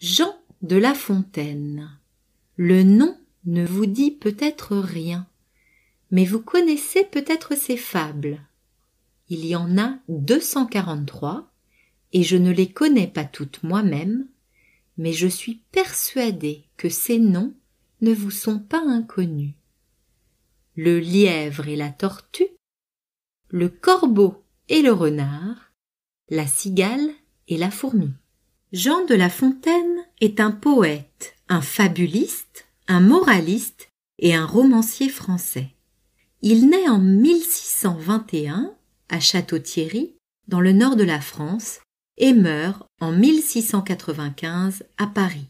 Jean de La Fontaine. Le nom ne vous dit peut-être rien, mais vous connaissez peut-être ses fables. Il y en a 243, et je ne les connais pas toutes moi-même, mais je suis persuadée que ces noms ne vous sont pas inconnus. Le lièvre et la tortue, le corbeau et le renard, la cigale et la fourmi. Jean de La Fontaine est un poète, un fabuliste, un moraliste et un romancier français. Il naît en 1621 à Château-Thierry, dans le nord de la France, et meurt en 1695 à Paris.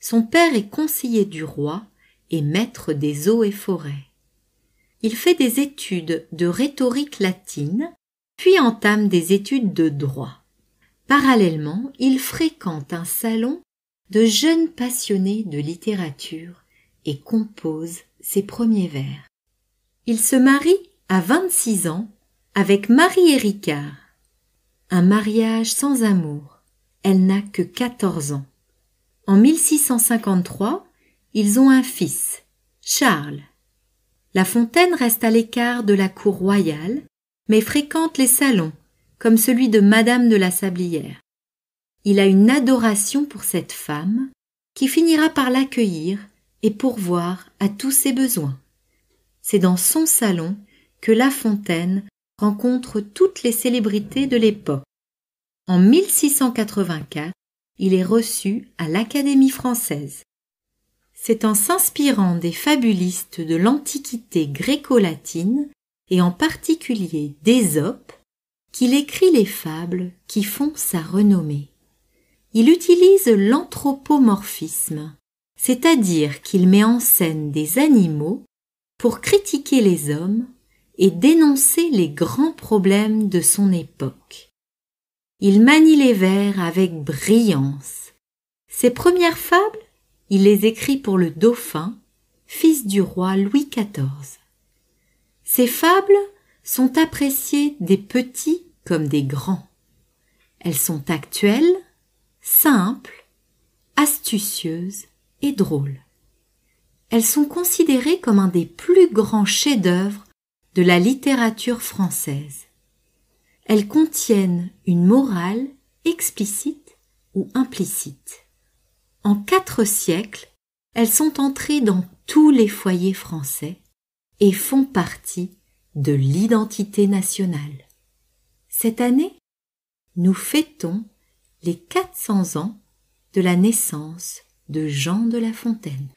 Son père est conseiller du roi et maître des eaux et forêts. Il fait des études de rhétorique latine, puis entame des études de droit. Parallèlement, il fréquente un salon de jeunes passionnés de littérature et compose ses premiers vers. Il se marie à 26 ans avec Marie Éricard. Un mariage sans amour. Elle n'a que 14 ans. En 1653, ils ont un fils, Charles. La Fontaine reste à l'écart de la cour royale, mais fréquente les salons comme celui de Madame de la Sablière. Il a une adoration pour cette femme qui finira par l'accueillir et pourvoir à tous ses besoins. C'est dans son salon que La Fontaine rencontre toutes les célébrités de l'époque. En 1684, il est reçu à l'Académie française. C'est en s'inspirant des fabulistes de l'Antiquité gréco-latine et en particulier d'Ésope qu'il écrit les fables qui font sa renommée. Il utilise l'anthropomorphisme, c'est-à-dire qu'il met en scène des animaux pour critiquer les hommes et dénoncer les grands problèmes de son époque. Il manie les vers avec brillance. Ses premières fables, il les écrit pour le dauphin, fils du roi Louis XIV. Ses fables sont appréciées des petits comme des grands. Elles sont actuelles, simples, astucieuses et drôles. Elles sont considérées comme un des plus grands chefs-d'œuvre de la littérature française. Elles contiennent une morale explicite ou implicite. En quatre siècles, elles sont entrées dans tous les foyers français et font partie de l'identité nationale. Cette année, nous fêtons les 400 ans de la naissance de Jean de La Fontaine.